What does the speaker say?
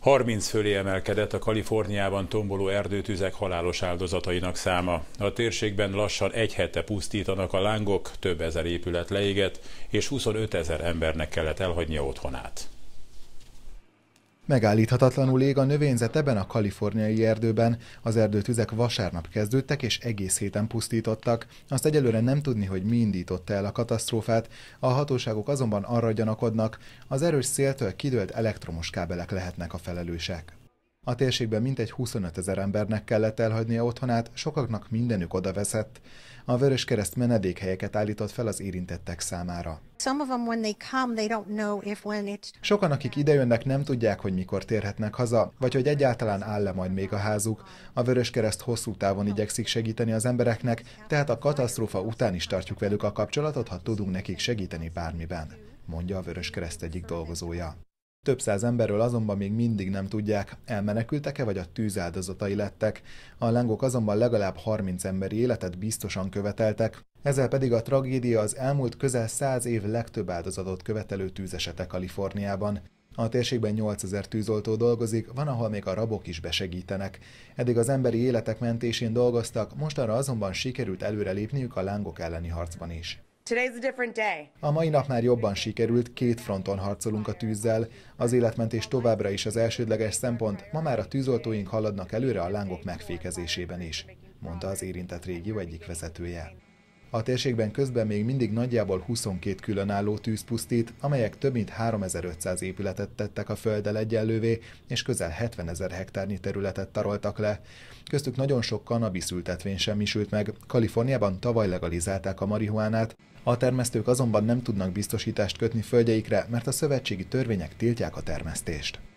30 fölé emelkedett a Kaliforniában tomboló erdőtüzek halálos áldozatainak száma. A térségben lassan egy hete pusztítanak a lángok, több ezer épület leégett, és 25 ezer embernek kellett elhagynia otthonát. Megállíthatatlanul ég a növényzet ebben a kaliforniai erdőben. Az erdőtüzek vasárnap kezdődtek és egész héten pusztítottak. Azt egyelőre nem tudni, hogy mi indította el a katasztrófát. A hatóságok azonban arra gyanakodnak, az erős széltől kidőlt elektromos kábelek lehetnek a felelősek. A térségben mintegy 25 ezer embernek kellett elhagynia otthonát, sokaknak mindenük odaveszett. A Vöröskereszt menedékhelyeket állított fel az érintettek számára. Sokan, akik idejönnek, nem tudják, hogy mikor térhetnek haza, vagy hogy egyáltalán áll-e majd még a házuk. A vörös kereszt hosszú távon igyekszik segíteni az embereknek, tehát a katasztrófa után is tartjuk velük a kapcsolatot, ha tudunk nekik segíteni bármiben, mondja a vörös kereszt egyik dolgozója. Több száz emberről azonban még mindig nem tudják, elmenekültek-e vagy a tűz áldozatai lettek. A lángok azonban legalább 30 emberi életet biztosan követeltek, ezzel pedig a tragédia az elmúlt közel száz év legtöbb áldozatot követelő tűzesete Kaliforniában. A térségben 8000 tűzoltó dolgozik, van, ahol még a rabok is besegítenek. Eddig az emberi életek mentésén dolgoztak, mostanra azonban sikerült előrelépniük a lángok elleni harcban is. A mai nap már jobban sikerült, két fronton harcolunk a tűzzel. Az életmentés továbbra is az elsődleges szempont, ma már a tűzoltóink haladnak előre a lángok megfékezésében is, mondta az érintett régió egyik vezetője. A térségben közben még mindig nagyjából 22 különálló tűz pusztít, amelyek több mint 3500 épületet tettek a földdel egyenlővé, és közel 70 ezer hektárnyi területet taroltak le. Köztük nagyon sok kannabiszültetvény semmisült meg, Kaliforniában tavaly legalizálták a marihuánát, a termesztők azonban nem tudnak biztosítást kötni földjeikre, mert a szövetségi törvények tiltják a termesztést.